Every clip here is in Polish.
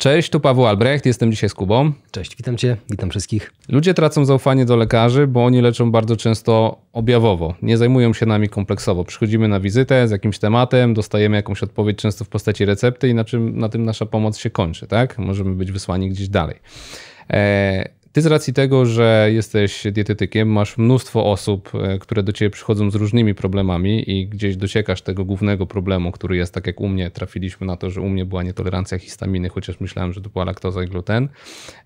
Cześć, tu Paweł Albrecht, jestem dzisiaj z Kubą. Cześć, witam Cię, witam wszystkich. Ludzie tracą zaufanie do lekarzy, bo oni leczą bardzo często objawowo, nie zajmują się nami kompleksowo. Przychodzimy na wizytę z jakimś tematem, dostajemy jakąś odpowiedź często w postaci recepty i na, czym, na tym nasza pomoc się kończy, tak? Możemy być wysłani gdzieś dalej. Eee, ty z racji tego, że jesteś dietetykiem, masz mnóstwo osób, e, które do ciebie przychodzą z różnymi problemami i gdzieś dociekasz tego głównego problemu, który jest tak jak u mnie. Trafiliśmy na to, że u mnie była nietolerancja histaminy, chociaż myślałem, że to była laktoza i gluten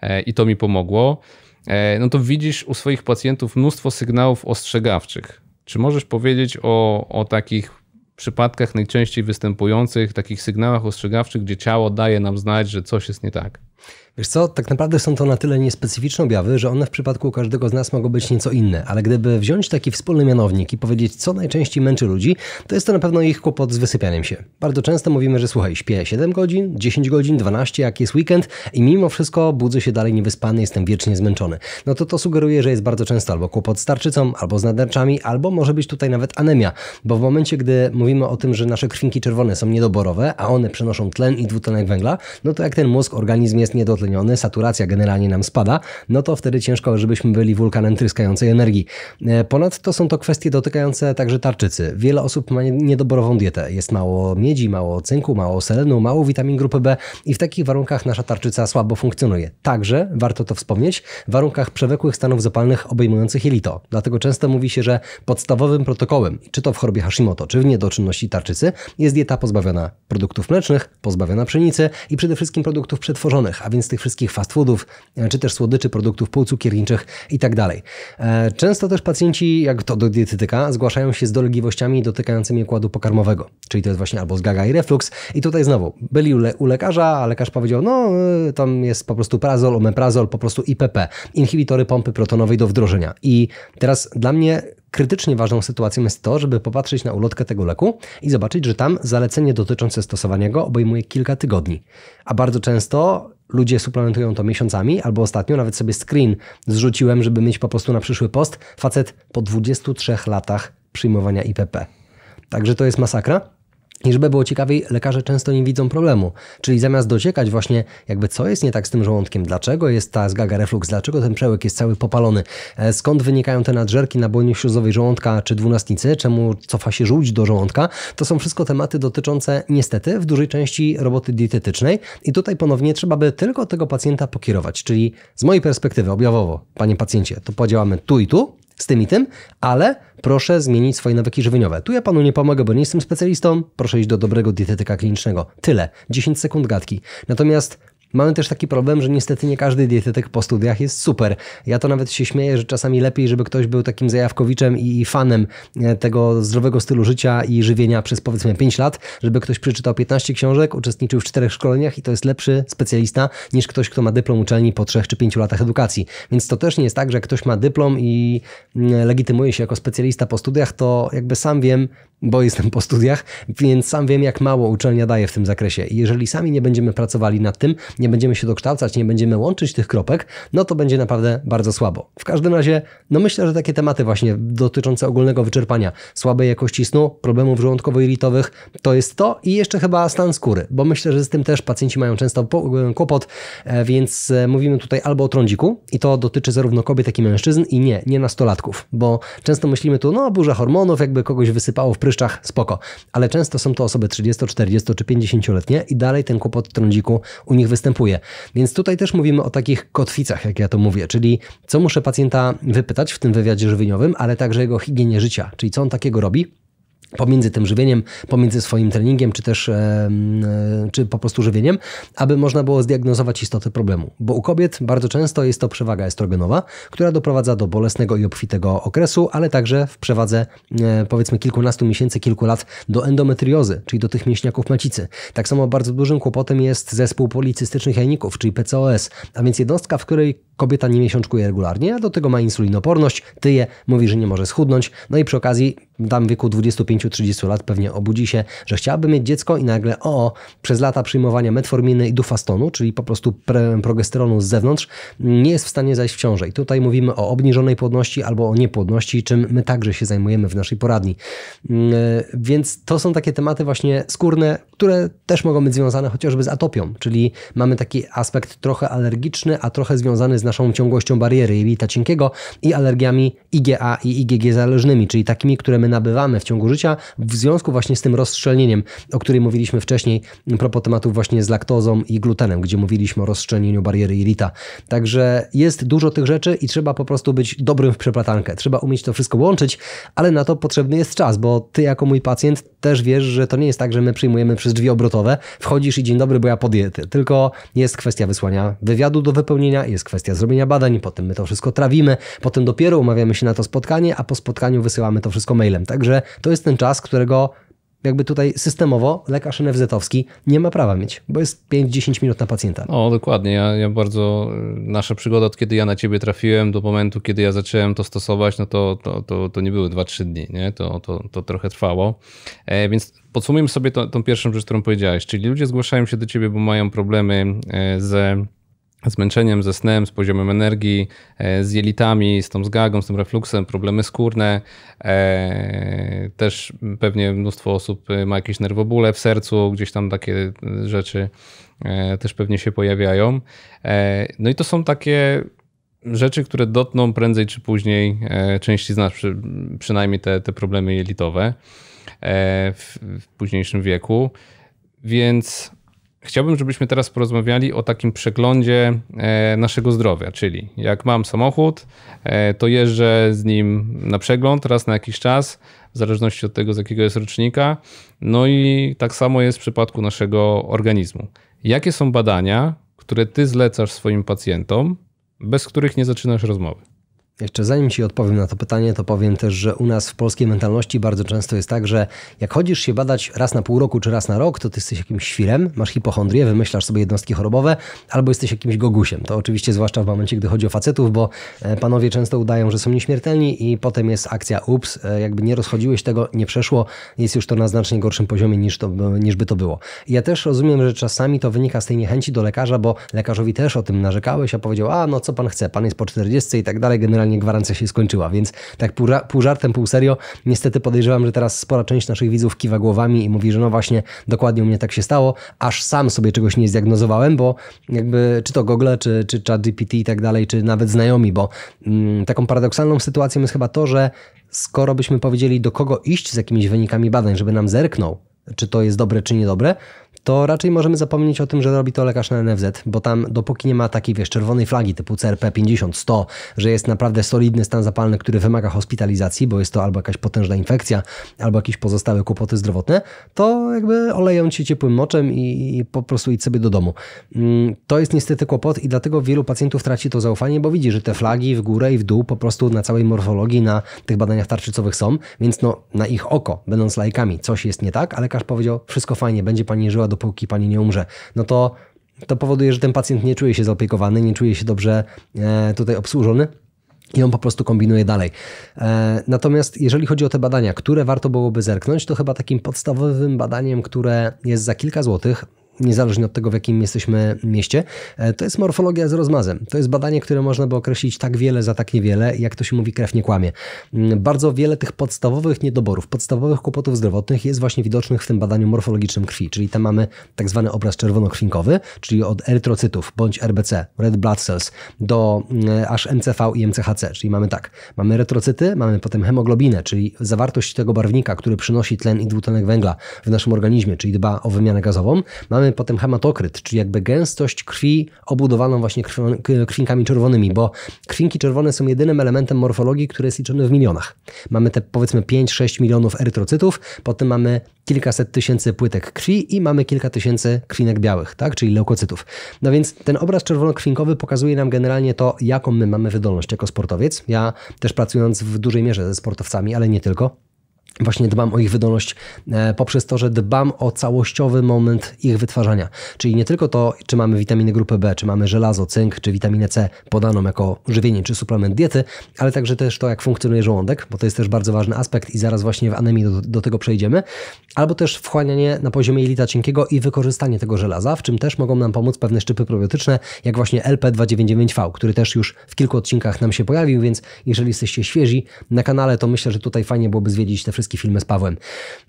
e, i to mi pomogło. E, no to widzisz u swoich pacjentów mnóstwo sygnałów ostrzegawczych. Czy możesz powiedzieć o, o takich przypadkach najczęściej występujących, takich sygnałach ostrzegawczych, gdzie ciało daje nam znać, że coś jest nie tak? Wiesz co, tak naprawdę są to na tyle niespecyficzne objawy, że one w przypadku każdego z nas mogą być nieco inne, ale gdyby wziąć taki wspólny mianownik i powiedzieć, co najczęściej męczy ludzi, to jest to na pewno ich kłopot z wysypianiem się. Bardzo często mówimy, że słuchaj, śpię 7 godzin, 10 godzin, 12, jak jest weekend i mimo wszystko budzę się dalej niewyspany, jestem wiecznie zmęczony. No to to sugeruje, że jest bardzo często albo kłopot z tarczycą, albo z naderczami, albo może być tutaj nawet anemia, bo w momencie, gdy mówimy o tym, że nasze krwinki czerwone są niedoborowe, a one przenoszą tlen i dwutlenek węgla, no to jak ten mózg, organizm jest niedotlenny, utleniony, saturacja generalnie nam spada, no to wtedy ciężko, żebyśmy byli wulkanem tryskającej energii. E, ponadto są to kwestie dotykające także tarczycy. Wiele osób ma niedoborową dietę. Jest mało miedzi, mało cynku, mało selenu, mało witamin grupy B i w takich warunkach nasza tarczyca słabo funkcjonuje. Także, warto to wspomnieć, w warunkach przewlekłych stanów zapalnych obejmujących jelito. Dlatego często mówi się, że podstawowym protokołem, czy to w chorobie Hashimoto, czy w niedoczynności tarczycy, jest dieta pozbawiona produktów mlecznych, pozbawiona pszenicy i przede wszystkim produktów przetworzonych, a więc tych wszystkich fast foodów, e, czy też słodyczy, produktów półcukierniczych itd. Tak e, często też pacjenci, jak to do dietetyka, zgłaszają się z dolegliwościami dotykającymi układu pokarmowego, czyli to jest właśnie albo zgaga i reflux. I tutaj znowu, byli u lekarza, a lekarz powiedział, no e, tam jest po prostu prazol, omeprazol, po prostu IPP, inhibitory pompy protonowej do wdrożenia. I teraz dla mnie krytycznie ważną sytuacją jest to, żeby popatrzeć na ulotkę tego leku i zobaczyć, że tam zalecenie dotyczące stosowania go obejmuje kilka tygodni. A bardzo często ludzie suplementują to miesiącami, albo ostatnio nawet sobie screen zrzuciłem, żeby mieć po prostu na przyszły post. Facet po 23 latach przyjmowania IPP. Także to jest masakra. I żeby było ciekawiej, lekarze często nie widzą problemu. Czyli zamiast dociekać właśnie jakby co jest nie tak z tym żołądkiem, dlaczego jest ta zgaga reflux, dlaczego ten przełyk jest cały popalony, e, skąd wynikają te nadżerki na błonie śluzowej żołądka czy dwunastnicy, czemu cofa się żółć do żołądka, to są wszystko tematy dotyczące niestety w dużej części roboty dietetycznej i tutaj ponownie trzeba by tylko tego pacjenta pokierować. Czyli z mojej perspektywy objawowo, panie pacjencie, to podziałamy tu i tu, z tym i tym, ale proszę zmienić swoje nawyki żywieniowe. Tu ja panu nie pomogę, bo nie jestem specjalistą. Proszę iść do dobrego dietetyka klinicznego. Tyle. 10 sekund gadki. Natomiast Mamy też taki problem, że niestety nie każdy dietetyk po studiach jest super. Ja to nawet się śmieję, że czasami lepiej, żeby ktoś był takim zajawkowiczem i fanem e, tego zdrowego stylu życia i żywienia przez powiedzmy 5 lat, żeby ktoś przeczytał 15 książek, uczestniczył w 4 szkoleniach i to jest lepszy specjalista niż ktoś, kto ma dyplom uczelni po 3 czy 5 latach edukacji. Więc to też nie jest tak, że ktoś ma dyplom i mm, legitymuje się jako specjalista po studiach, to jakby sam wiem, bo jestem po studiach, więc sam wiem, jak mało uczelnia daje w tym zakresie. I jeżeli sami nie będziemy pracowali nad tym, nie będziemy się dokształcać, nie będziemy łączyć tych kropek, no to będzie naprawdę bardzo słabo. W każdym razie, no myślę, że takie tematy właśnie dotyczące ogólnego wyczerpania, słabej jakości snu, problemów żołądkowo-jelitowych, to jest to i jeszcze chyba stan skóry, bo myślę, że z tym też pacjenci mają często e, kłopot, e, więc e, mówimy tutaj albo o trądziku i to dotyczy zarówno kobiet, jak i mężczyzn i nie, nie nastolatków, bo często myślimy tu, no burza hormonów, jakby kogoś wysypało w prysznic, pryszczach, spoko. Ale często są to osoby 30, 40 czy 50-letnie i dalej ten kłopot trądziku u nich występuje. Więc tutaj też mówimy o takich kotwicach, jak ja to mówię, czyli co muszę pacjenta wypytać w tym wywiadzie żywieniowym, ale także jego higienie życia, czyli co on takiego robi, pomiędzy tym żywieniem, pomiędzy swoim treningiem, czy też e, czy po prostu żywieniem, aby można było zdiagnozować istotę problemu. Bo u kobiet bardzo często jest to przewaga estrogenowa, która doprowadza do bolesnego i obfitego okresu, ale także w przewadze e, powiedzmy kilkunastu miesięcy, kilku lat do endometriozy, czyli do tych mięśniaków macicy. Tak samo bardzo dużym kłopotem jest zespół policystycznych jajników, czyli PCOS, a więc jednostka, w której kobieta nie miesiączkuje regularnie, a do tego ma insulinoporność, tyje, mówi, że nie może schudnąć, no i przy okazji dam w wieku 25-30 lat pewnie obudzi się, że chciałaby mieć dziecko i nagle o, przez lata przyjmowania metforminy i dufastonu, czyli po prostu progesteronu z zewnątrz, nie jest w stanie zajść w ciążę. I tutaj mówimy o obniżonej płodności albo o niepłodności, czym my także się zajmujemy w naszej poradni. Mm, e, więc to są takie tematy właśnie skórne, które też mogą być związane chociażby z atopią, czyli mamy taki aspekt trochę alergiczny, a trochę związany z naszą ciągłością bariery jelita cienkiego i alergiami IgA i IgG zależnymi, czyli takimi, które my nabywamy w ciągu życia w związku właśnie z tym rozstrzelnieniem, o którym mówiliśmy wcześniej, propos tematów właśnie z laktozą i glutenem, gdzie mówiliśmy o rozstrzelnieniu bariery jelita. Także jest dużo tych rzeczy i trzeba po prostu być dobrym w przeplatankę. Trzeba umieć to wszystko łączyć, ale na to potrzebny jest czas, bo ty jako mój pacjent też wiesz, że to nie jest tak, że my przyjmujemy przez drzwi obrotowe, wchodzisz i dzień dobry, bo ja podjety. Tylko jest kwestia wysłania wywiadu do wypełnienia, jest kwestia kwestia zrobienia badań, potem my to wszystko trawimy, potem dopiero umawiamy się na to spotkanie, a po spotkaniu wysyłamy to wszystko mailem. Także to jest ten czas, którego jakby tutaj systemowo lekarz NFZ-owski nie ma prawa mieć, bo jest 5-10 minut na pacjenta. O, dokładnie. Ja, ja, bardzo, y, nasza przygoda od kiedy ja na ciebie trafiłem do momentu, kiedy ja zacząłem to stosować, no to, to, to, to nie były 2-3 dni, nie? To, to, to trochę trwało. E, więc podsumujmy sobie to, tą pierwszą rzecz, którą powiedziałeś, czyli ludzie zgłaszają się do ciebie, bo mają problemy e, ze zmęczeniem, ze snem, z poziomem energii, e, z jelitami, z tą zgagą, z tym refluksem, problemy skórne. E, też pewnie mnóstwo osób e, ma jakieś nerwobóle w sercu, gdzieś tam takie rzeczy też pewnie się pojawiają. No i to są takie rzeczy, które dotną prędzej czy później części z nas, przy, przynajmniej te, te problemy jelitowe w, w późniejszym wieku. Więc Chciałbym, żebyśmy teraz porozmawiali o takim przeglądzie e, naszego zdrowia, czyli jak mam samochód, e, to jeżdżę z nim na przegląd raz na jakiś czas, w zależności od tego, z jakiego jest rocznika. No i tak samo jest w przypadku naszego organizmu. Jakie są badania, które ty zlecasz swoim pacjentom, bez których nie zaczynasz rozmowy? Jeszcze zanim Ci odpowiem na to pytanie, to powiem też, że u nas w polskiej mentalności bardzo często jest tak, że jak chodzisz się badać raz na pół roku czy raz na rok, to Ty jesteś jakimś świrem, masz hipochondrię, wymyślasz sobie jednostki chorobowe, albo jesteś jakimś gogusiem. To oczywiście zwłaszcza w momencie, gdy chodzi o facetów, bo e, panowie często udają, że są nieśmiertelni i potem jest akcja ups, e, jakby nie rozchodziłeś tego, nie przeszło, jest już to na znacznie gorszym poziomie niż, to, niż by to było. I ja też rozumiem, że czasami to wynika z tej niechęci do lekarza, bo lekarzowi też o tym narzekałeś, a powiedział, a no co Pan chce, Pan jest po 40 i tak dalej, generalnie finalnie gwarancja się skończyła. Więc tak pół, pół żartem, pół serio, niestety podejrzewam, że teraz spora część naszych widzów kiwa głowami i mówi, że no właśnie, dokładnie u mnie tak się stało, aż sam sobie czegoś nie zdiagnozowałem, bo jakby czy to Google, czy, czy ChatGPT i tak dalej, czy nawet znajomi, bo mm, taką paradoksalną sytuacją jest chyba to, że skoro byśmy powiedzieli, do kogo iść z jakimiś wynikami badań, żeby nam zerknął, czy to jest dobre, czy niedobre, to raczej możemy zapomnieć o tym, że robi to lekarz na NFZ, bo tam dopóki nie ma takiej, wiesz, czerwonej flagi typu CRP 50-100, że jest naprawdę solidny stan zapalny, który wymaga hospitalizacji, bo jest to albo jakaś potężna infekcja, albo jakieś pozostałe kłopoty zdrowotne, to jakby oleją ci ciepłym moczem i, po prostu idź sobie do domu. Mm, to jest niestety kłopot i dlatego wielu pacjentów traci to zaufanie, bo widzi, że te flagi w górę i w dół po prostu na całej morfologii, na tych badaniach tarczycowych są, więc no na ich oko, będąc lajkami, coś jest nie tak, a lekarz powiedział, wszystko fajnie, będzie pani żyła do dopóki pani nie umrze, no to to powoduje, że ten pacjent nie czuje się zaopiekowany, nie czuje się dobrze e, tutaj obsłużony. I on po prostu kombinuje dalej. E, natomiast jeżeli chodzi o te badania, które warto byłoby zerknąć, to chyba takim podstawowym badaniem, które jest za kilka złotych, niezależnie od tego, w jakim jesteśmy mieście. E, to jest morfologia z rozmazem. To jest badanie, które można by określić tak wiele za tak niewiele, jak to się mówi, krew nie kłamie. Mm, bardzo wiele tych podstawowych niedoborów, podstawowych kłopotów zdrowotnych jest właśnie widocznych w tym badaniu morfologicznym krwi, czyli tam mamy tak zwany obraz czerwonokrwinkowy, czyli od erytrocytów bądź RBC, red blood cells, do mm, aż MCV i MCHC, czyli mamy tak, mamy retrocyty, mamy potem hemoglobinę, czyli zawartość tego barwnika, który przynosi tlen i dwutlenek węgla w naszym organizmie, czyli dba o wymianę gazową, mamy mamy potem hematokryt, czyli jakby gęstość krwi obudowaną właśnie krwinkami czerwonymi, bo krwinki czerwone są jedynym elementem morfologii, który jest liczony w milionach. Mamy te powiedzmy 5-6 milionów erytrocytów, potem mamy kilkaset tysięcy płytek krwi i mamy kilka tysięcy krwinek białych, tak? czyli leukocytów. No więc ten obraz czerwonokrwinkowy pokazuje nam generalnie to, jaką my mamy wydolność jako sportowiec. Ja też pracując w dużej mierze ze sportowcami, ale nie tylko, Właśnie dbam o ich wydolność e, poprzez to, że dbam o całościowy moment ich wytwarzania. Czyli nie tylko to, czy mamy witaminy grupy B, czy mamy żelazo, cynk, czy witaminę C podaną jako żywienie, czy suplement diety, ale także też to, jak funkcjonuje żołądek, bo to jest też bardzo ważny aspekt i zaraz właśnie w anemii do, do tego przejdziemy. Albo też wchłanianie na poziomie jelita cienkiego i wykorzystanie tego żelaza, w czym też mogą nam pomóc pewne szczypy probiotyczne, jak właśnie LP299V, który też już w kilku odcinkach nam się pojawił, więc jeżeli jesteście świeżi na kanale, to myślę, że tutaj fajnie byłoby zwiedzić te wszystkie wszystkie filmy z Pawłem.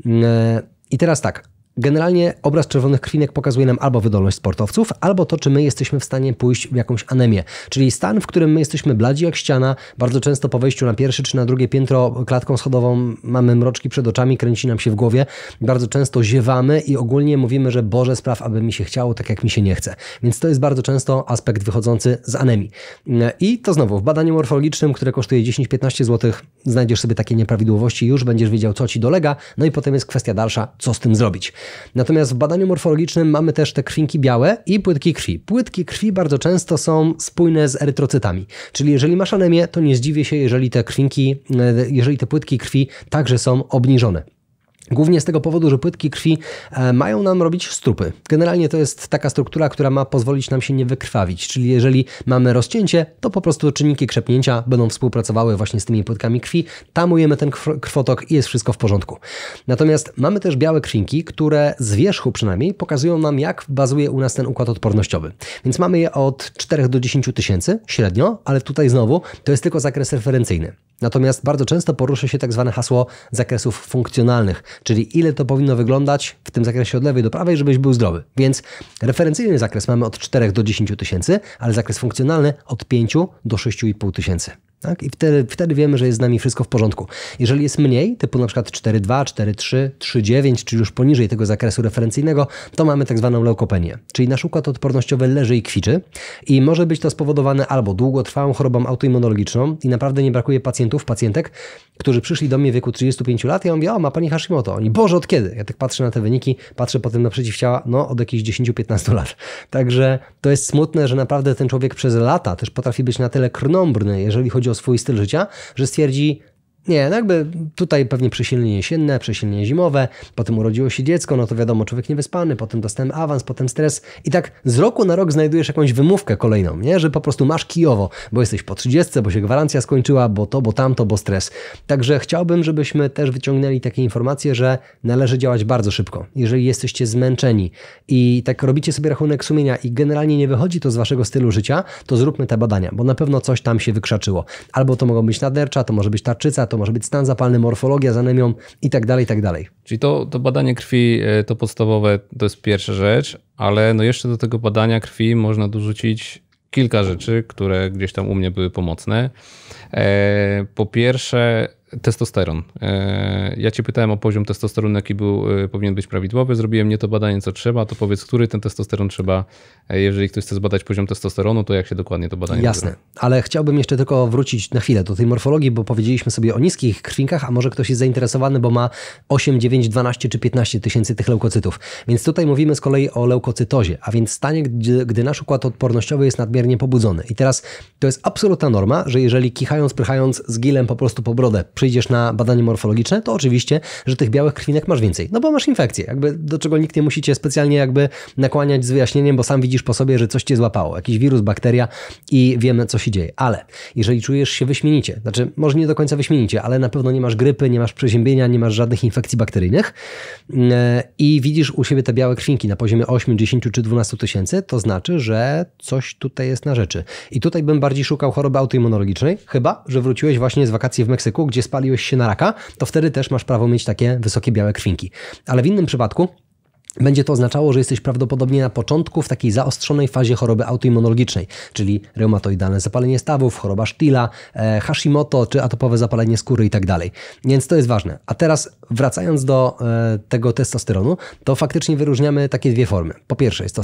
Mm, e, I teraz tak, Generalnie obraz czerwonych krwinek pokazuje nam albo wydolność sportowców, albo to, czy my jesteśmy w stanie pójść w jakąś anemię, czyli stan, w którym my jesteśmy bladzi jak ściana, bardzo często po wejściu na pierwsze czy na drugie piętro klatką schodową mamy mroczki przed oczami, kręci nam się w głowie, bardzo często ziewamy i ogólnie mówimy, że Boże spraw, aby mi się chciało, tak jak mi się nie chce. Więc to jest bardzo często aspekt wychodzący z anemii. I to znowu w badaniu morfologicznym, które kosztuje 10-15 zł, znajdziesz sobie takie nieprawidłowości, już będziesz wiedział, co ci dolega, no i potem jest kwestia dalsza, co z tym zrobić. Natomiast w badaniu morfologicznym mamy też te krwinki białe i płytki krwi. Płytki krwi bardzo często są spójne z erytrocytami, czyli jeżeli masz anemię, to nie zdziwię się, jeżeli te krwinki, e, jeżeli te płytki krwi także są obniżone. Głównie z tego powodu, że płytki krwi e, mają nam robić strupy. Generalnie to jest taka struktura, która ma pozwolić nam się nie wykrwawić, czyli jeżeli mamy rozcięcie, to po prostu czynniki krzepnięcia będą współpracowały właśnie z tymi płytkami krwi, tamujemy ten krwotok i jest wszystko w porządku. Natomiast mamy też białe krwinki, które z wierzchu przynajmniej pokazują nam, jak bazuje u nas ten układ odpornościowy. Więc mamy je od 4 do 10 tysięcy średnio, ale tutaj znowu to jest tylko zakres referencyjny. Natomiast bardzo często porusza się tak zwane hasło zakresów funkcjonalnych, czyli ile to powinno wyglądać w tym zakresie od lewej do prawej, żebyś był zdrowy. Więc referencyjny zakres mamy od 4 do 10 tysięcy, ale zakres funkcjonalny od 5 do 6,5 tysięcy. Tak? I wtedy, wtedy wiemy, że jest z nami wszystko w porządku. Jeżeli jest mniej, typu na przykład 4,2, 4,3, 3,9, czyli już poniżej tego zakresu referencyjnego, to mamy tak zwaną leukopenię, czyli nasz układ odpornościowy leży i kwiczy i może być to spowodowane albo długotrwałą chorobą autoimmunologiczną i naprawdę nie brakuje pacjentów, pacjentek, którzy przyszli do mnie w wieku 35 lat i ja mówię, o ma pani Hashimoto. Oni, Boże, od kiedy? Ja tak patrzę na te wyniki, patrzę potem na przeciwciała, no od jakichś 10-15 lat. Także to jest smutne, że naprawdę ten człowiek przez lata też potrafi być na tyle krnąbrny, jeżeli chodzi o swój styl życia, że stwierdzi, nie, no jakby tutaj pewnie przesilenie jesienne, przesilenie zimowe, potem urodziło się dziecko, no to wiadomo, człowiek niewyspany, potem dostałem awans, potem stres i tak z roku na rok znajdujesz jakąś wymówkę kolejną, nie? Że po prostu masz kijowo, bo jesteś po 30, bo się gwarancja skończyła, bo to, bo tamto, bo stres. Także chciałbym, żebyśmy też wyciągnęli takie informacje, że należy działać bardzo szybko. Jeżeli jesteście zmęczeni i tak robicie sobie rachunek sumienia i generalnie nie wychodzi to z waszego stylu życia, to zróbmy te badania, bo na pewno coś tam się wykrzaczyło. Albo to mogą być nadercza, to może być tarczyca, to to może być stan zapalny, morfologia z anemią i tak dalej, i tak dalej. Czyli to, to badanie krwi, e, to podstawowe, to jest pierwsza rzecz, ale no jeszcze do tego badania krwi można dorzucić kilka rzeczy, które gdzieś tam u mnie były pomocne. E, po pierwsze, testosteron. E, ja cię pytałem o poziom testosteronu, jaki był, e, powinien być prawidłowy. Zrobiłem nie to badanie, co trzeba. To powiedz, który ten testosteron trzeba. E, jeżeli ktoś chce zbadać poziom testosteronu, to jak się dokładnie to badanie Jasne, ale chciałbym jeszcze tylko wrócić na chwilę do tej morfologii, bo powiedzieliśmy sobie o niskich krwinkach, a może ktoś jest zainteresowany, bo ma 8, 9, 12 czy 15 tysięcy tych leukocytów. Więc tutaj mówimy z kolei o leukocytozie, a więc stanie, gdy, gdy nasz układ odpornościowy jest nadmiernie pobudzony. I teraz to jest absolutna norma, że jeżeli kichając, prychając z gilem po prostu po brodę, przy przyjdziesz na badanie morfologiczne, to oczywiście, że tych białych krwinek masz więcej, no bo masz infekcję, jakby do czego nikt nie musi cię specjalnie jakby nakłaniać z wyjaśnieniem, bo sam widzisz po sobie, że coś cię złapało, jakiś wirus, bakteria i wiemy, co się dzieje. Ale jeżeli czujesz się wyśmienicie, znaczy może nie do końca wyśmienicie, ale na pewno nie masz grypy, nie masz przeziębienia, nie masz żadnych infekcji bakteryjnych e, i widzisz u siebie te białe krwinki na poziomie 8, 10 czy 12 tysięcy, to znaczy, że coś tutaj jest na rzeczy. I tutaj bym bardziej szukał choroby autoimmunologicznej, chyba, że wróciłeś właśnie z wakacji w Meksyku, gdzie spaliłeś się na raka, to wtedy też masz prawo mieć takie wysokie białe krwinki. Ale w innym przypadku będzie to oznaczało, że jesteś prawdopodobnie na początku w takiej zaostrzonej fazie choroby autoimmunologicznej, czyli reumatoidalne zapalenie stawów, choroba sztila, e, Hashimoto czy atopowe zapalenie skóry itd. Tak Więc to jest ważne. A teraz wracając do e, tego testosteronu, to faktycznie wyróżniamy takie dwie formy. Po pierwsze jest to,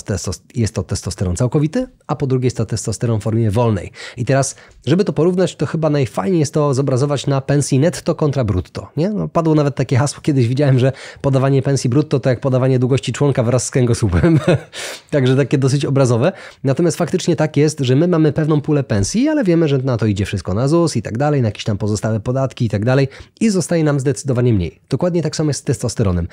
jest to testosteron całkowity, a po drugie jest to testosteron w formie wolnej. I teraz, żeby to porównać, to chyba najfajniej jest to zobrazować na pensji netto kontra brutto. Nie? No, padło nawet takie hasło, kiedyś widziałem, że podawanie pensji brutto to jak podawanie długości przyszłości członka wraz z kręgosłupem. Także takie dosyć obrazowe. Natomiast faktycznie tak jest, że my mamy pewną pulę pensji, ale wiemy, że na to idzie wszystko na ZUS i tak dalej, na jakieś tam pozostałe podatki i tak dalej i zostaje nam zdecydowanie mniej. Dokładnie tak samo jest z testosteronem.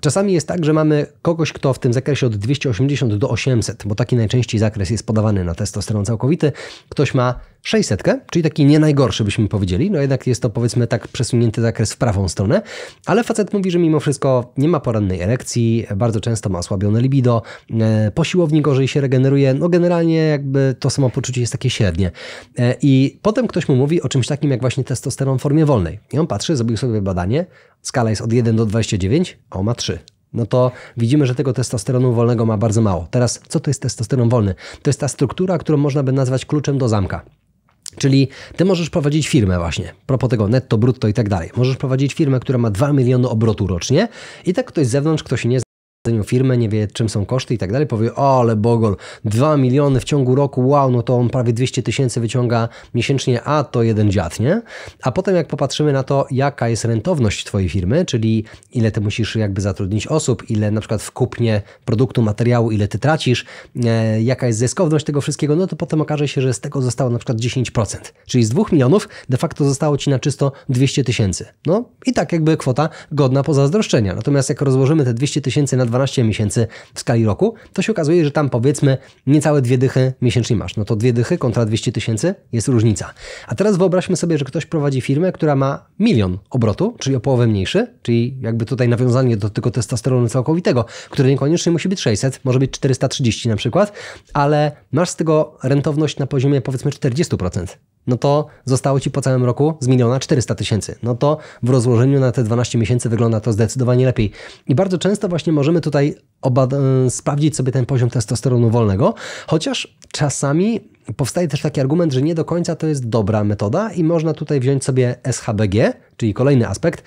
Czasami jest tak, że mamy kogoś, kto w tym zakresie od 280 do 800, bo taki najczęściej zakres jest podawany na testosteron całkowity, ktoś ma 600, czyli taki nie najgorszy byśmy powiedzieli, no jednak jest to powiedzmy tak przesunięty zakres w prawą stronę, ale facet mówi, że mimo wszystko nie ma porannej erekcji, bardzo często ma osłabione libido, e, po siłowni gorzej się regeneruje, no generalnie jakby to samo poczucie jest takie średnie. E, I potem ktoś mu mówi o czymś takim jak właśnie testosteron w formie wolnej. I on patrzy, zrobił sobie badanie, skala jest od 1 do 29, a on ma 3 no to widzimy, że tego testosteronu wolnego ma bardzo mało. Teraz, co to jest testosteron wolny? To jest ta struktura, którą można by nazwać kluczem do zamka. Czyli ty możesz prowadzić firmę właśnie, propos tego netto, brutto i tak dalej. Możesz prowadzić firmę, która ma 2 miliony obrotu rocznie i tak ktoś z zewnątrz, ktoś się nie firmy firmę, nie wie czym są koszty i tak dalej, powie, o ale bogol 2 miliony w ciągu roku, wow, no to on prawie 200 tysięcy wyciąga miesięcznie, a to jeden dziad, nie? A potem jak popatrzymy na to, jaka jest rentowność twojej firmy, czyli ile ty musisz jakby zatrudnić osób, ile na przykład w kupnie produktu, materiału, ile ty tracisz, e, jaka jest zyskowność tego wszystkiego, no to potem okaże się, że z tego zostało na przykład 10%, czyli z 2 milionów de facto zostało ci na czysto 200 tysięcy. No i tak jakby kwota godna pozazdroszczenia. Natomiast jak rozłożymy te 200 tysięcy na 12 12 miesięcy w skali roku, to się okazuje, że tam powiedzmy niecałe dwie dychy miesięcznie masz. No to dwie dychy kontra 200 tysięcy jest różnica. A teraz wyobraźmy sobie, że ktoś prowadzi firmę, która ma milion obrotu, czyli o połowę mniejszy, czyli jakby tutaj nawiązanie do tego testosteronu całkowitego, który niekoniecznie musi być 600, może być 430 na przykład, ale masz z tego rentowność na poziomie powiedzmy 40% no to zostało Ci po całym roku z miliona 400 tysięcy. No to w rozłożeniu na te 12 miesięcy wygląda to zdecydowanie lepiej. I bardzo często właśnie możemy tutaj y, sprawdzić sobie ten poziom testosteronu wolnego, chociaż czasami powstaje też taki argument, że nie do końca to jest dobra metoda i można tutaj wziąć sobie SHBG, czyli kolejny aspekt,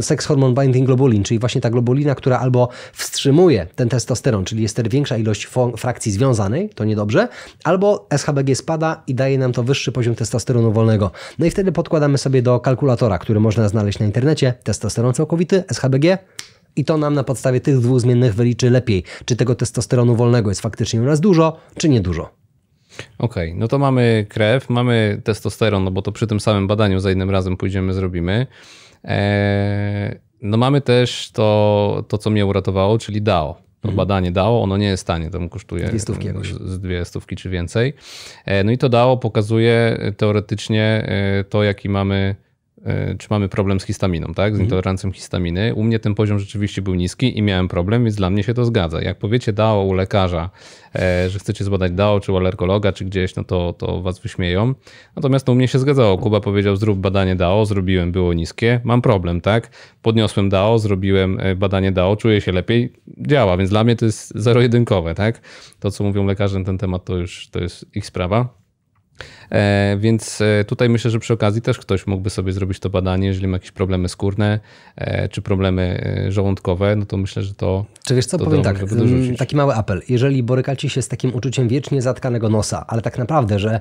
sex hormone binding globulin, czyli właśnie ta globulina, która albo wstrzymuje ten testosteron, czyli jest też większa ilość frakcji związanej, to niedobrze, albo SHBG spada i daje nam to wyższy poziom testosteronu wolnego. No i wtedy podkładamy sobie do kalkulatora, który można znaleźć na internecie, testosteron całkowity, SHBG, i to nam na podstawie tych dwóch zmiennych wyliczy lepiej, czy tego testosteronu wolnego jest faktycznie u nas dużo, czy niedużo. Okej, okay, no to mamy krew, mamy testosteron, no bo to przy tym samym badaniu za innym razem pójdziemy, zrobimy. Eee, no mamy też to, to, co mnie uratowało, czyli DAO. To mhm. badanie DAO, ono nie jest tanie, tam kosztuje dwie stówki z dwie stówki czy więcej. E, no i to DAO pokazuje teoretycznie e, to, jaki mamy Y, czy mamy problem z histaminą, tak? Z mhm. intolerancją histaminy. U mnie ten poziom rzeczywiście był niski i miałem problem, więc dla mnie się to zgadza. Jak powiecie DAO u lekarza, e, że chcecie zbadać DAO, czy u alergologa, czy gdzieś, no to, to was wyśmieją. Natomiast to no, u mnie się zgadzało. Kuba powiedział, zrób badanie DAO, zrobiłem, było niskie, mam problem, tak? Podniosłem DAO, zrobiłem e, badanie DAO, czuję się lepiej, działa, więc dla mnie to jest zero-jedynkowe, tak? To, co mówią lekarze na ten temat, to już to jest ich sprawa. E, więc e, tutaj myślę, że przy okazji też ktoś mógłby sobie zrobić to badanie, jeżeli ma jakieś problemy skórne e, czy problemy żołądkowe, no to myślę, że to. Czy wiesz co, powiem tak, mm, taki mały apel. Jeżeli borykacie się z takim uczuciem wiecznie zatkanego nosa, ale tak naprawdę, że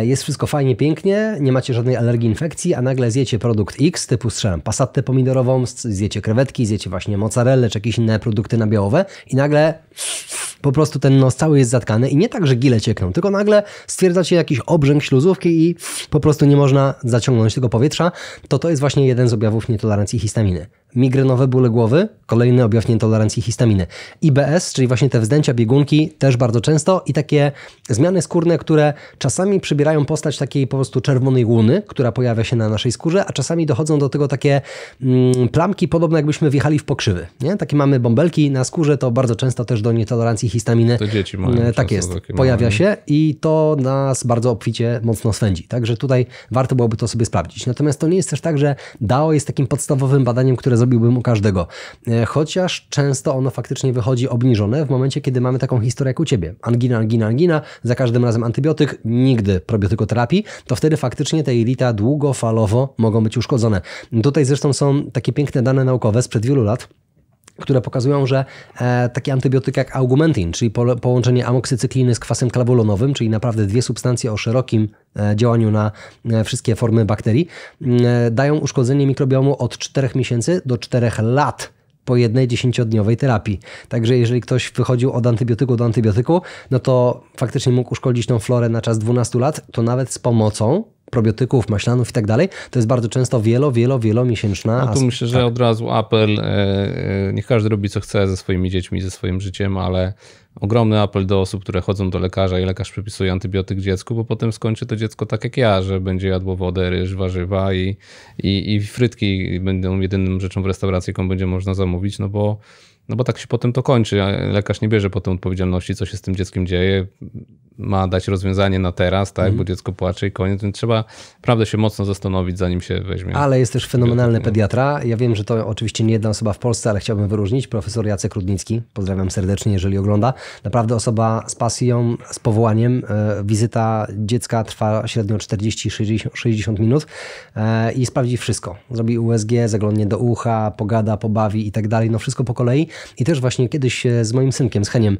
jest wszystko fajnie, pięknie, nie macie żadnej alergii, infekcji, a nagle zjecie produkt X typu strzelam pasatę pomidorową, zjecie krewetki, zjecie właśnie mozzarellę czy jakieś inne produkty nabiałowe i nagle po prostu ten nos cały jest zatkany i nie tak, że gile ciekną, tylko nagle stwierdzacie jakiś obrzęk śluzówki i po prostu nie można zaciągnąć tego powietrza, to to jest właśnie jeden z objawów nietolerancji histaminy migrenowe bóle głowy, kolejny objaw nietolerancji histaminy. IBS, czyli właśnie te wzdęcia, biegunki, też bardzo często i takie zmiany skórne, które czasami przybierają postać takiej po prostu czerwonej łuny, która pojawia się na naszej skórze, a czasami dochodzą do tego takie mm, plamki podobne jakbyśmy wjechali w pokrzywy. Nie? Takie mamy bąbelki na skórze, to bardzo często też do nietolerancji histaminy. To dzieci mają. Mm, tak jest, no, pojawia no. się i to nas bardzo obficie mocno swędzi. Także tutaj warto byłoby to sobie sprawdzić. Natomiast to nie jest też tak, że DAO jest takim podstawowym badaniem, które zrobiłbym u każdego. E, chociaż często ono faktycznie wychodzi obniżone w momencie, kiedy mamy taką historię jak u ciebie. Angina, angina, angina, za każdym razem antybiotyk, nigdy probiotykoterapii, to wtedy faktycznie te jelita długofalowo mogą być uszkodzone. Tutaj zresztą są takie piękne dane naukowe sprzed wielu lat, które pokazują, że e, takie antybiotyki jak augmentin, czyli po, połączenie amoksycykliny z kwasem klawolonowym, czyli naprawdę dwie substancje o szerokim e, działaniu na e, wszystkie formy bakterii, mm, e, dają uszkodzenie mikrobiomu od 4 miesięcy do 4 lat po jednej dziesięciodniowej terapii. Także jeżeli ktoś wychodził od antybiotyku do antybiotyku, no to faktycznie mógł uszkodzić tą florę na czas 12 lat, to nawet z pomocą probiotyków, maślanów i tak dalej, to jest bardzo często wielo, wielo, wielomiesięczna. No tu myślę, że tak. od razu apel, e, e, niech każdy robi co chce ze swoimi dziećmi, ze swoim życiem, ale ogromny apel do osób, które chodzą do lekarza i lekarz przepisuje antybiotyk dziecku, bo potem skończy to dziecko tak jak ja, że będzie jadło wodę, ryż, warzywa i, i, i frytki będą jedyną rzeczą w restauracji, jaką będzie można zamówić, no bo no bo tak się potem to kończy. Lekarz nie bierze potem odpowiedzialności, co się z tym dzieckiem dzieje ma dać rozwiązanie na teraz, tak, mm. bo dziecko płacze i koniec, więc trzeba naprawdę się mocno zastanowić, zanim się weźmie. Ale jest też fenomenalny pediatra. Ja wiem, że to oczywiście nie jedna osoba w Polsce, ale chciałbym wyróżnić. Profesor Jacek Rudnicki, pozdrawiam serdecznie, jeżeli ogląda. Naprawdę osoba z pasją, z powołaniem. E, wizyta dziecka trwa średnio 40-60 minut e, i sprawdzi wszystko. Zrobi USG, zaglądnie do ucha, pogada, pobawi i tak dalej. No wszystko po kolei. I też właśnie kiedyś e, z moim synkiem, z Heniem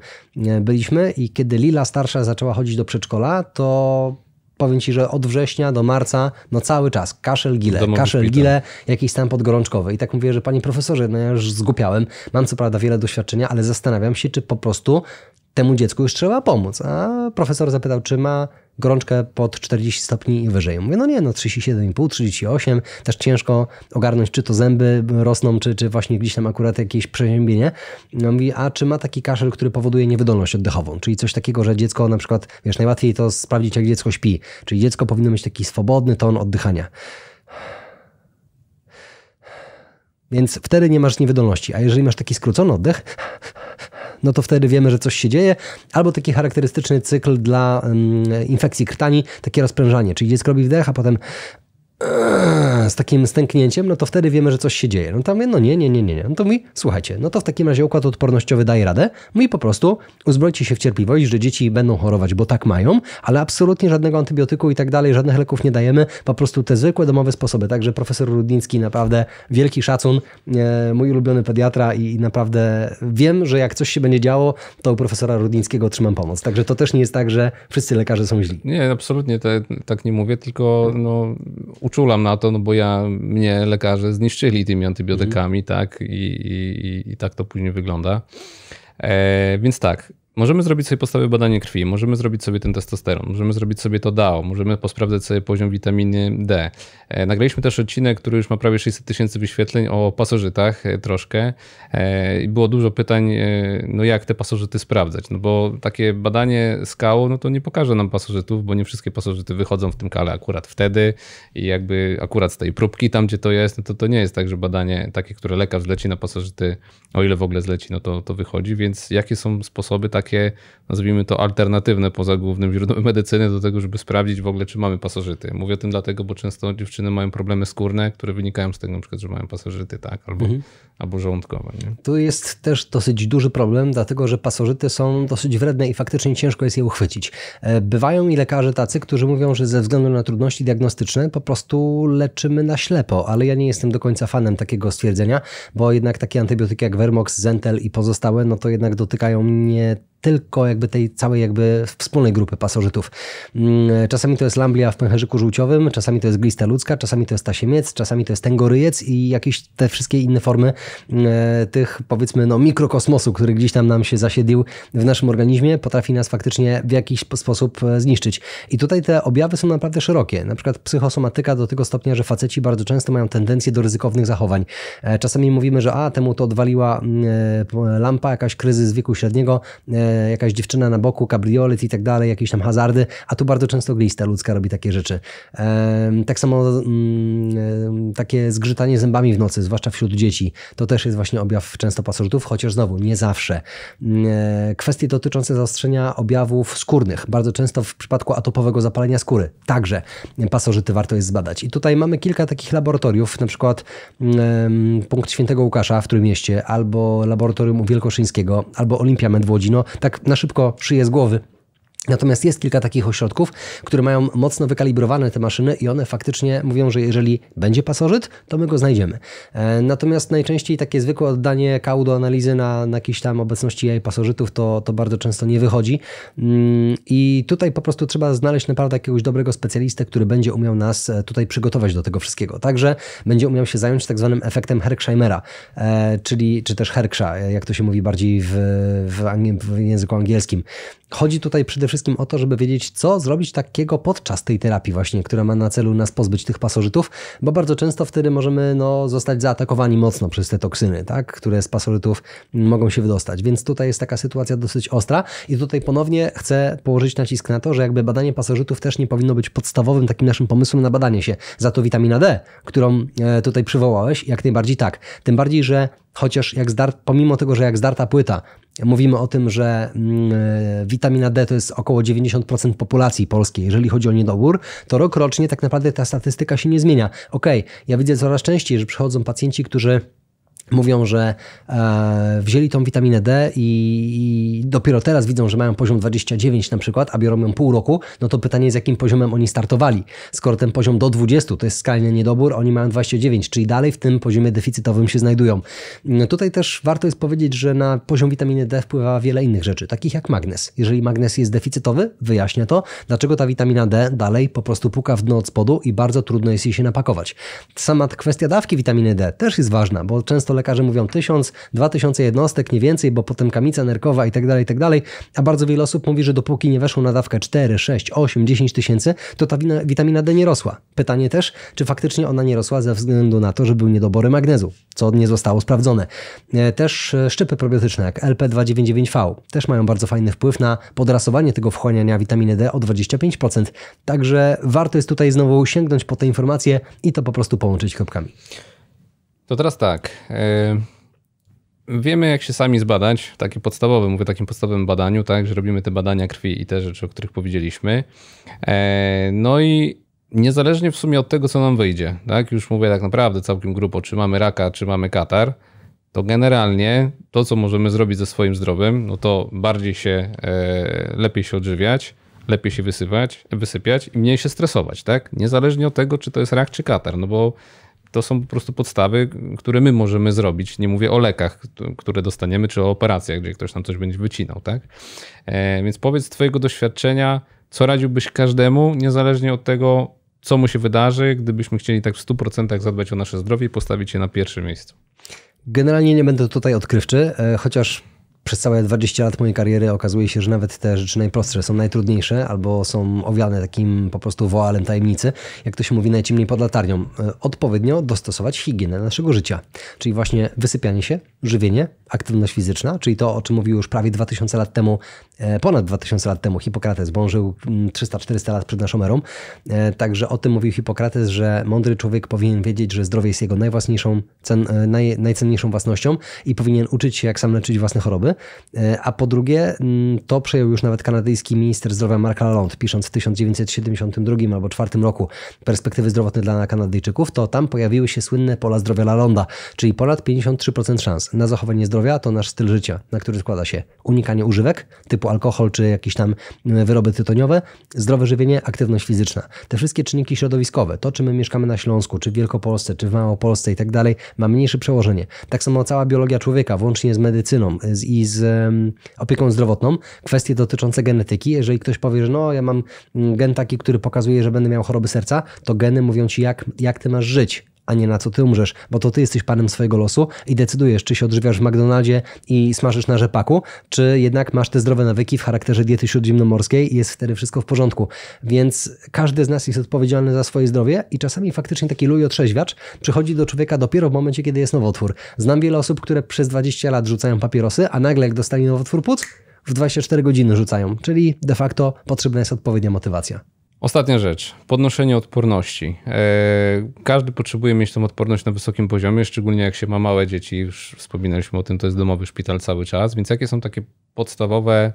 byliśmy i kiedy Lila starsza zaczęła zaczęła chodzić do przedszkola, to powiem Ci, że od września do marca, no cały czas, kaszel gile, kaszel gile, jakiś tam podgorączkowy. I tak mówię, że panie profesorze, no ja już zgłupiałem, mam co prawda wiele doświadczenia, ale zastanawiam się, czy po prostu temu dziecku już trzeba pomóc. A profesor zapytał, czy ma gorączkę pod 40 stopni i wyżej. Mówię, no nie, no 37,5, 38, też ciężko ogarnąć, czy to zęby rosną, czy, czy właśnie gdzieś tam akurat jakieś przeziębienie. No, mówi, a czy ma taki kaszel, który powoduje niewydolność oddechową, czyli coś takiego, że dziecko na przykład, wiesz, najłatwiej to sprawdzić, jak dziecko śpi, czyli dziecko powinno mieć taki swobodny ton oddychania. Więc wtedy nie masz niewydolności. A jeżeli masz taki skrócony oddech, no to wtedy wiemy, że coś się dzieje. Albo taki charakterystyczny cykl dla um, infekcji krtani, takie rozprężanie, czyli dziecko robi wdech, a potem Eee, z takim stęknięciem, no to wtedy wiemy, że coś się dzieje. No tam mówię, no nie, nie, nie, nie, nie. No to mówi, słuchajcie, no to w takim razie układ odpornościowy daje radę. Mówi po prostu, uzbrojcie się w cierpliwość, że dzieci będą chorować, bo tak mają, ale absolutnie żadnego antybiotyku i tak dalej, żadnych leków nie dajemy, po prostu te zwykłe domowe sposoby. Także profesor Rudniński, naprawdę wielki szacun, eee, mój ulubiony pediatra i naprawdę wiem, że jak coś się będzie działo, to u profesora Rudnińskiego otrzymam pomoc. Także to też nie jest tak, że wszyscy lekarze są źli. Nie, absolutnie te, tak nie mówię, tylko no, uczulam na to, no bo ja, mnie lekarze zniszczyli tymi antybiotykami, mhm. tak? I, i, I tak to później wygląda. E, więc tak, możemy zrobić sobie podstawowe badanie krwi, możemy zrobić sobie ten testosteron, możemy zrobić sobie to DAO, możemy posprawdzać sobie poziom witaminy D. E, nagraliśmy też odcinek, który już ma prawie 600 tysięcy wyświetleń o pasożytach e, troszkę e, i było dużo pytań, no jak te pasożyty sprawdzać, no bo takie badanie skało, no to nie pokaże nam pasożytów, bo nie wszystkie pasożyty wychodzą w tym kale akurat wtedy i jakby akurat z tej próbki tam, gdzie to jest, no to to nie jest tak, że badanie takie, które lekarz zleci na pasożyty, o ile w ogóle zleci, no to, to wychodzi, więc jakie są sposoby tak takie, nazwijmy to, alternatywne poza głównym źródłem medycyny do tego, żeby sprawdzić w ogóle, czy mamy pasożyty. Mówię o tym dlatego, bo często dziewczyny mają problemy skórne, które wynikają z tego na przykład, że mają pasożyty, tak, albo, mhm. albo żołądkowe. Nie? Tu jest też dosyć duży problem, dlatego, że pasożyty są dosyć wredne i faktycznie ciężko jest je uchwycić. E, bywają i lekarze tacy, którzy mówią, że ze względu na trudności diagnostyczne po prostu leczymy na ślepo, ale ja nie jestem do końca fanem takiego stwierdzenia, bo jednak takie antybiotyki jak Vermox, Zentel i pozostałe, no to jednak dotykają nie tylko jakby tej całej jakby wspólnej grupy pasożytów. Mm, czasami to jest lamblia w pęcherzyku żółciowym, czasami to jest glista ludzka, czasami to jest tasiemiec, czasami to jest tęgoryjec i jakieś te wszystkie inne formy mm, e, tych powiedzmy no, mikrokosmosu, który gdzieś tam nam się zasiedlił w naszym organizmie, potrafi nas faktycznie w jakiś sposób e, zniszczyć. I tutaj te objawy są naprawdę szerokie. Na przykład psychosomatyka do tego stopnia, że faceci bardzo często mają tendencję do ryzykownych zachowań. E, czasami mówimy, że a, temu to odwaliła mm, lampa, jakaś kryzys wieku średniego, jakaś dziewczyna na boku, kabriolet i tak dalej, jakieś tam hazardy, a tu bardzo często glista ludzka robi takie rzeczy. Tak samo mm, takie zgrzytanie zębami w nocy, zwłaszcza wśród dzieci, to też jest właśnie objaw często pasożytów, chociaż znowu nie zawsze. Mm, e, kwestie dotyczące zaostrzenia objawów skórnych, bardzo często w przypadku atopowego zapalenia skóry, także pasożyty warto jest zbadać. I tutaj mamy kilka takich laboratoriów, na przykład mm, punkt Świętego Łukasza w Trójmieście, albo laboratorium Wielkoszyńskiego, albo Olimpia Medwodzino tak na szybko szyję z głowy. Natomiast jest kilka takich ośrodków, które mają mocno wykalibrowane te maszyny i one faktycznie mówią, że jeżeli będzie pasożyt, to my go znajdziemy. E, natomiast najczęściej takie zwykłe oddanie kału do analizy na, na jakiejś tam obecności jaj pasożytów to, to bardzo często nie wychodzi. Mm, I tutaj po prostu trzeba znaleźć naprawdę jakiegoś dobrego specjalistę, który będzie umiał nas e, tutaj przygotować do tego wszystkiego. Także będzie umiał się zająć tak zwanym efektem Herksheimera, e, czyli, czy też Herksha, jak to się mówi bardziej w, w, w języku angielskim. Chodzi tutaj przede wszystkim o to, żeby wiedzieć, co zrobić takiego podczas tej terapii właśnie, która ma na celu nas pozbyć tych pasożytów, bo bardzo często wtedy możemy no, zostać zaatakowani mocno przez te toksyny, tak, które z pasożytów mogą się wydostać. Więc tutaj jest taka sytuacja dosyć ostra i tutaj ponownie chcę położyć nacisk na to, że jakby badanie pasożytów też nie powinno być podstawowym takim naszym pomysłem na badanie się. Za to witamina D, którą e, tutaj przywołałeś, jak najbardziej tak. Tym bardziej, że chociaż jak zdar- pomimo tego, że jak zdarta płyta, mówimy o tym, że mm, e, witamina D to jest około 90% populacji polskiej, jeżeli chodzi o niedobór, to rokrocznie tak naprawdę ta statystyka się nie zmienia. Okej, okay, ja widzę coraz częściej, że przychodzą pacjenci, którzy mówią, że e, wzięli tą witaminę D i, i, dopiero teraz widzą, że mają poziom 29 na przykład, a biorą ją pół roku, no to pytanie z jakim poziomem oni startowali. Skoro ten poziom do 20 to jest skrajny niedobór, oni mają 29, czyli dalej w tym poziomie deficytowym się znajdują. No tutaj też warto jest powiedzieć, że na poziom witaminy D wpływa wiele innych rzeczy, takich jak magnes. Jeżeli magnes jest deficytowy, wyjaśnia to, dlaczego ta witamina D dalej po prostu puka w dno od spodu i bardzo trudno jest jej się napakować. Sama kwestia dawki witaminy D też jest ważna, bo często lekarze mówią 1000, 2000 jednostek, nie więcej, bo potem kamica nerkowa i tak dalej, i tak dalej. A bardzo wiele osób mówi, że dopóki nie weszło na dawkę 4, 6, 8, 10 tysięcy, to ta witamina D nie rosła. Pytanie też, czy faktycznie ona nie rosła ze względu na to, że były niedobory magnezu, co nie zostało sprawdzone. E, też e, szczypy probiotyczne, jak LP299V, też mają bardzo fajny wpływ na podrasowanie tego wchłaniania witaminy D o 25%. Także warto jest tutaj znowu sięgnąć po te informacje i to po prostu połączyć kropkami. To teraz tak. Y, wiemy, jak się sami zbadać, takie podstawowe, mówię o takim podstawowym badaniu, tak, że robimy te badania krwi i te rzeczy, o których powiedzieliśmy. E, no i niezależnie w sumie od tego, co nam wyjdzie, tak, już mówię tak naprawdę całkiem grubo, czy mamy raka, czy mamy katar, to generalnie to, co możemy zrobić ze swoim zdrowiem, no to bardziej się, e, lepiej się odżywiać, lepiej się wysypać, wysypiać i mniej się stresować, tak? Niezależnie od tego, czy to jest rak, czy katar, no bo to są po prostu podstawy, które my możemy zrobić. Nie mówię o lekach, które dostaniemy, czy o operacjach, gdzie ktoś nam coś będzie wycinał, tak? E, więc powiedz z Twojego doświadczenia, co radziłbyś każdemu, niezależnie od tego, co mu się wydarzy, gdybyśmy chcieli tak w 100% zadbać o nasze zdrowie i postawić je na pierwszym miejscu. Generalnie nie będę tutaj odkrywczy, e, chociaż przez całe 20 lat mojej kariery okazuje się, że nawet te rzeczy najprostsze są najtrudniejsze albo są owiane takim po prostu woalem tajemnicy, jak to się mówi, najciemniej pod latarnią. E, odpowiednio dostosować higienę naszego życia, czyli właśnie wysypianie się, żywienie, aktywność fizyczna, czyli to, o czym mówił już prawie 2000 lat temu E, ponad 2000 lat temu Hipokrates, bo on żył 300-400 lat przed naszą erą. E, także o tym mówił Hipokrates, że mądry człowiek powinien wiedzieć, że zdrowie jest jego najwłasniejszą, cen, e, naj, najcenniejszą własnością i powinien uczyć się, jak sam leczyć własne choroby. A po drugie, mm, to przejął już nawet kanadyjski minister zdrowia Mark Lalonde, pisząc w 1972 albo 4 roku perspektywy zdrowotne dla Kanadyjczyków, to tam pojawiły się słynne pola zdrowia Lalonda, czyli ponad 53% szans na zachowanie zdrowia to nasz styl życia, na który składa się unikanie używek typu alkohol czy jakieś tam mm, wyroby tytoniowe, zdrowe żywienie, aktywność fizyczna. Te wszystkie czynniki środowiskowe, to czy my mieszkamy na Śląsku, czy w Wielkopolsce, czy w Małopolsce i tak dalej, ma mniejsze przełożenie. Tak samo cała biologia człowieka, włącznie z medycyną i z opieką zdrowotną, kwestie dotyczące genetyki. Jeżeli ktoś powie, że no ja mam mm, gen taki, który pokazuje, że będę miał choroby serca, to geny mówią ci, jak, jak ty masz żyć a nie na co ty umrzesz, bo to ty jesteś panem swojego losu i decydujesz, czy się odżywiasz w McDonaldzie i smażysz na rzepaku, czy jednak masz te zdrowe nawyki w charakterze diety śródziemnomorskiej i jest wtedy wszystko w porządku. Więc każdy z nas jest odpowiedzialny za swoje zdrowie i czasami faktycznie taki luj otrzeźwiacz przychodzi do człowieka dopiero w momencie, kiedy jest nowotwór. Znam wiele osób, które przez 20 lat rzucają papierosy, a nagle jak dostali nowotwór płuc, w 24 godziny rzucają, czyli de facto potrzebna jest odpowiednia motywacja. Ostatnia rzecz, podnoszenie odporności. E, każdy potrzebuje mieć tą odporność na wysokim poziomie, szczególnie jak się ma małe dzieci. Już wspominaliśmy o tym, to jest domowy szpital cały czas, więc jakie są takie podstawowe,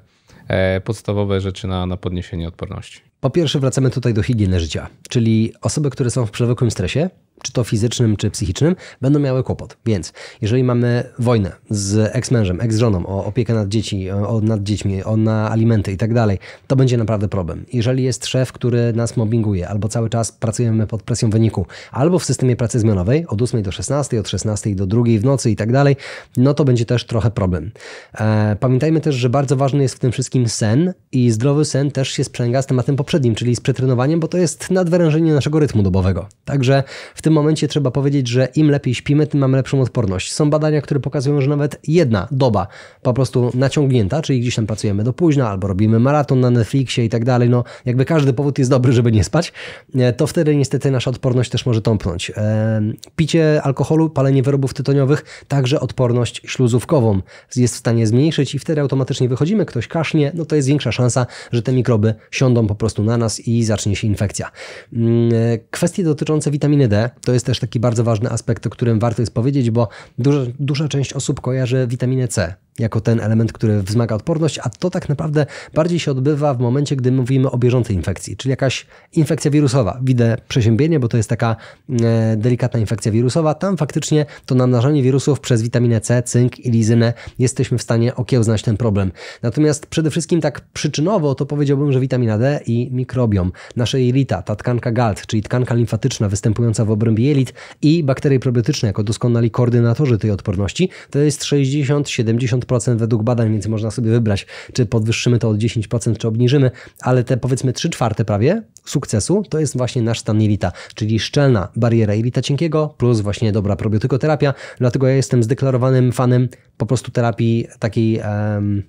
e, podstawowe rzeczy na, na podniesienie odporności? Po pierwsze, wracamy tutaj do higieny życia, czyli osoby, które są w przewlekłym stresie, czy to fizycznym, czy psychicznym, będą miały kłopot. Więc jeżeli mamy wojnę z eksmężem, żoną o opiekę nad, dzieci, o, nad dziećmi, o, na alimenty i tak dalej, to będzie naprawdę problem. Jeżeli jest szef, który nas mobbinguje, albo cały czas pracujemy pod presją wyniku, albo w systemie pracy zmianowej od 8 do 16, od 16 do 2 w nocy i tak dalej, no to będzie też trochę problem. E, pamiętajmy też, że bardzo ważny jest w tym wszystkim sen i zdrowy sen też się sprzęga z tematem poprzednim, czyli z przetrenowaniem, bo to jest nadwyrężenie naszego rytmu dobowego. Także w tym momencie trzeba powiedzieć, że im lepiej śpimy, tym mamy lepszą odporność. Są badania, które pokazują, że nawet jedna doba po prostu naciągnięta, czyli gdzieś tam pracujemy do późna, albo robimy maraton na Netflixie i tak dalej, no jakby każdy powód jest dobry, żeby nie spać, e, to wtedy niestety nasza odporność też może tąpnąć. E, picie alkoholu, palenie wyrobów tytoniowych, także odporność śluzówkową jest w stanie zmniejszyć i wtedy automatycznie wychodzimy, ktoś kasznie, no to jest większa szansa, że te mikroby siądą po prostu na nas i zacznie się infekcja. Mm, e, kwestie dotyczące witaminy D, to jest też taki bardzo ważny aspekt, o którym warto jest powiedzieć, bo duża, duża część osób kojarzy witaminę C jako ten element, który wzmaga odporność, a to tak naprawdę bardziej się odbywa w momencie, gdy mówimy o bieżącej infekcji, czyli jakaś infekcja wirusowa. Widzę przeziębienie, bo to jest taka e, delikatna infekcja wirusowa. Tam faktycznie to namnażanie wirusów przez witaminę C, cynk i lizynę jesteśmy w stanie okiełznać ten problem. Natomiast przede wszystkim tak przyczynowo to powiedziałbym, że witamina D i mikrobiom, nasze jelita, ta tkanka GALT, czyli tkanka limfatyczna występująca w obrębie jelit i bakterie probiotyczne jako doskonali koordynatorzy tej odporności, to jest 60-70 50% według badań, więc można sobie wybrać, czy podwyższymy to o 10%, czy obniżymy, ale te powiedzmy 3 czwarte prawie sukcesu to jest właśnie nasz stan jelita, czyli szczelna bariera jelita cienkiego plus właśnie dobra probiotykoterapia, dlatego ja jestem zdeklarowanym fanem po prostu terapii takiej... Um,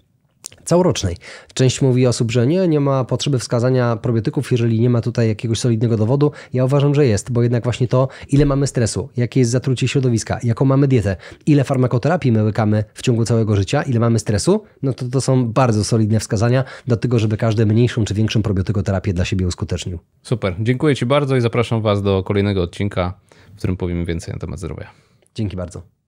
całorocznej. Część mówi osób, że nie, nie ma potrzeby wskazania probiotyków, jeżeli nie ma tutaj jakiegoś solidnego dowodu. Ja uważam, że jest, bo jednak właśnie to, ile mamy stresu, jakie jest zatrucie środowiska, jaką mamy dietę, ile farmakoterapii my łykamy w ciągu całego życia, ile mamy stresu, no to to są bardzo solidne wskazania do tego, żeby każdy mniejszą czy większą probiotykoterapię dla siebie uskutecznił. Super, dziękuję Ci bardzo i zapraszam Was do kolejnego odcinka, w którym powiemy więcej na temat zdrowia. Dzięki bardzo.